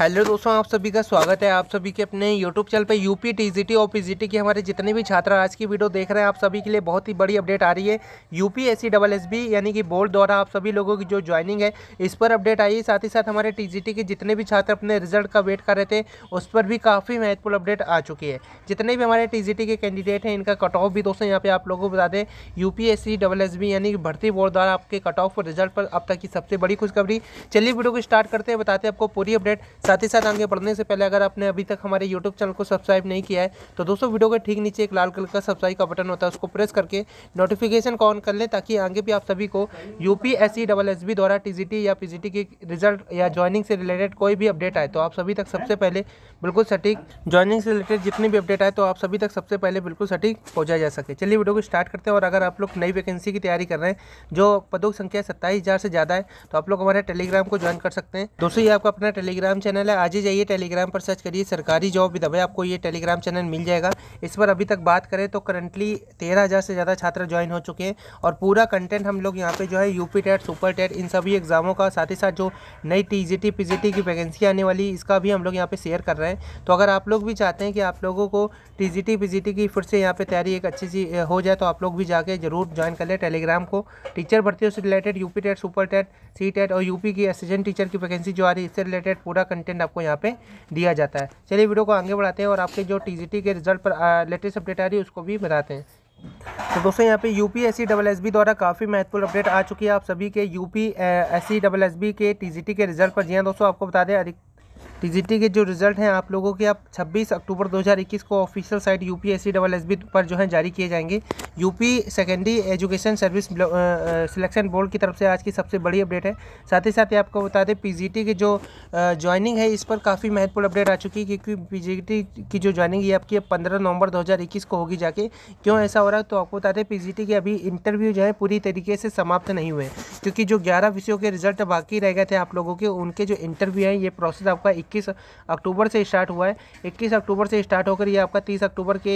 hello दोस्तों आप सभी का स्वागत है आप सभी के अपने यूट्यूब चैनल पे यूपी टीजीटी और पीजीटी के हमारे जितने भी छात्र आज की वीडियो देख रहे हैं आप सभी के लिए बहुत ही बड़ी अपडेट आ रही है यूपीएससी डबल एसबी यानी कि बोर्ड द्वारा आप सभी लोगों की जो ज्वाइनिंग है इस पर अपडेट आई है साथ ही साथ हमारे टी के जितने भी छात्र अपने रिजल्ट का वेट कर रहे थे उस पर भी काफ़ी महत्वपूर्ण अपडेट आ चुकी है जितने भी हमारे टी के कैंडिडेट हैं इनका कट ऑफ भी दोस्तों यहाँ पर आप लोगों को बता दें यू डबल एस यानी कि भर्ती बोर्ड द्वारा आपके कट ऑफ और रिजल्ट पर अब तक की सबसे बड़ी खुशखबरी चलिए वीडियो को स्टार्ट करते हैं बताते हैं आपको पूरी अपडेट साथ ही साथ आगे बढ़ने से पहले अगर आपने अभी तक हमारे यूट्यूब चैनल को सब्सक्राइब नहीं किया है तो दोस्तों वीडियो के ठीक नीचे एक लाल कलर का सब्सक्राइब का बटन होता है उसको प्रेस करके नोटिफिकेशन ऑन कर लें ताकि आगे भी आप सभी को U P S C double S B द्वारा टी जी टी या पी जी टी की रिजल्ट या ज्वाइनिंग से रिलेटेड कोई भी अपडेट आए तो आप सभी तक सबसे पहले बिल्कुल सटीक ज्वाइनिंग से रिलेटेड जितनी भी अपडेट आए तो आप सभी तक सबसे पहले बिल्कुल सटीक पहुँचा जा सके चलिए वीडियो को स्टार्ट करते हैं और अगर आप लोग नई वैकेंसी की तैयारी कर रहे हैं जो पदों की संख्या सत्ताईस से ज़्यादा है तो आप लोग हमारे टेलीग्राम को ज्वाइन कर सकते हैं दोस्तों ये आपका अपना टेलीग्राम चैनल चैनल है आज ही जाइए टेलीग्राम पर सर्च करिए सरकारी जॉब विद अभय आपको ये टेलीग्राम चैनल मिल जाएगा इस पर अभी तक बात करें तो करंटली तेरह हज़ार से ज़्यादा छात्र ज्वाइन हो चुके हैं और पूरा कंटेंट हम लोग यहाँ पे जो है यूपी टेट सुपर टेट इन सभी एग्ज़ामों का साथ ही साथ जो नई टी पीजीटी की वैकेंसी आने वाली इसका भी हम लोग यहाँ पर शेयर कर रहे हैं तो अगर आप लोग भी चाहते हैं कि आप लोगों को टी पीजीटी की फिर से यहाँ पर तैयारी एक अच्छी सी हो जाए तो आप लोग भी जाके ज़रूर ज्वाइन कर लें टेलीग्राम को टीचर भर्तियों से related UP TET super TET C TET और यूपी की असिस्टेंट टीचर की वैकेंसी जो आ रही है इससे रिलेटेड पूरा कंटेंट आपको यहाँ पे दिया जाता है चलिए वीडियो को आगे बढ़ाते हैं और आपके जो टी के रिजल्ट पर लेटेस्ट अपडेट आ रही है उसको भी बताते हैं तो दोस्तों यहाँ पे U P S double S B द्वारा काफ़ी महत्वपूर्ण अपडेट आ चुकी है आप सभी के U P S double S B के टी के रिजल्ट पर जी हाँ दोस्तों आपको बता दें अधिक टी के जो रिज़ल्ट हैं आप लोगों के आप 26 अक्टूबर 2021 को official site U P S C double S B पर जो है जारी किए जाएंगे UP secondary education service selection board की तरफ से आज की सबसे बड़ी अपडेट है साथ ही साथ ही आपको बता दें पी की जो ज्वाइनिंग है इस पर काफ़ी महत्वपूर्ण अपडेट आ चुकी है क्योंकि पीजीटी की जो ज्वाइनिंग ये आपकी पंद्रह नवंबर दो को होगी जाके क्यों ऐसा हो रहा है तो आपको बता दें पी के अभी इंटरव्यू जो है पूरी तरीके से समाप्त नहीं हुए क्योंकि जो ग्यारह विषयों के रिजल्ट बाकी रह गए थे आप लोगों के उनके जो इंटरव्यू हैं ये प्रोसेस आपका इक्कीस अक्टूबर से स्टार्ट हुआ है इक्कीस अक्टूबर से स्टार्ट होकर ये आपका तीस अक्टूबर के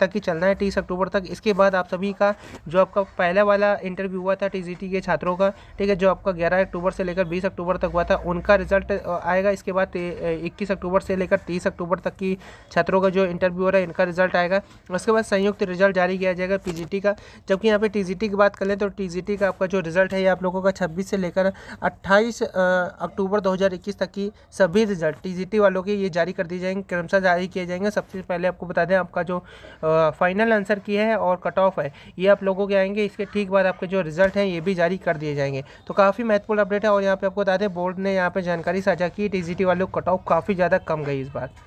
तक ही चलना है तीस अक्टूबर तक इसके बाद आप सभी का जो आपका पहला वाला इंटरव्यू हुआ था टी के छात्रों का ठीक है जो आपका ग्यारह अक्टूबर से लेकर बीस अक्टूबर तक हुआ था उनका रिजल्ट आएगा इसके बाद इक्कीस अक्टूबर से लेकर तीस अक्टूबर तक की छात्रों का जो इंटरव्यू हो रहा है इनका रिजल्ट आएगा उसके बाद संयुक्त रिजल्ट जारी किया जाएगा पी का जबकि यहाँ पर टी की बात कर लें तो टी का आपका जो रिजल्ट है यहाँ आप लोगों का 26 से लेकर 28 अक्टूबर 2021 तक की सभी रिजल्ट टी वालों के ये जारी कर दिए जाएंगे क्रमशः जारी किए जाएंगे सबसे पहले आपको बता दें आपका जो फाइनल आंसर की है और कट ऑफ है ये आप लोगों के आएंगे इसके ठीक बाद आपके जो रिजल्ट हैं ये भी जारी कर दिए जाएंगे तो काफ़ी महत्वपूर्ण अपडेट है और यहाँ पर आपको बता दें बोर्ड ने यहाँ पर जानकारी साझा की टी वालों की कट ऑफ काफ़ी ज़्यादा कम गई इस बार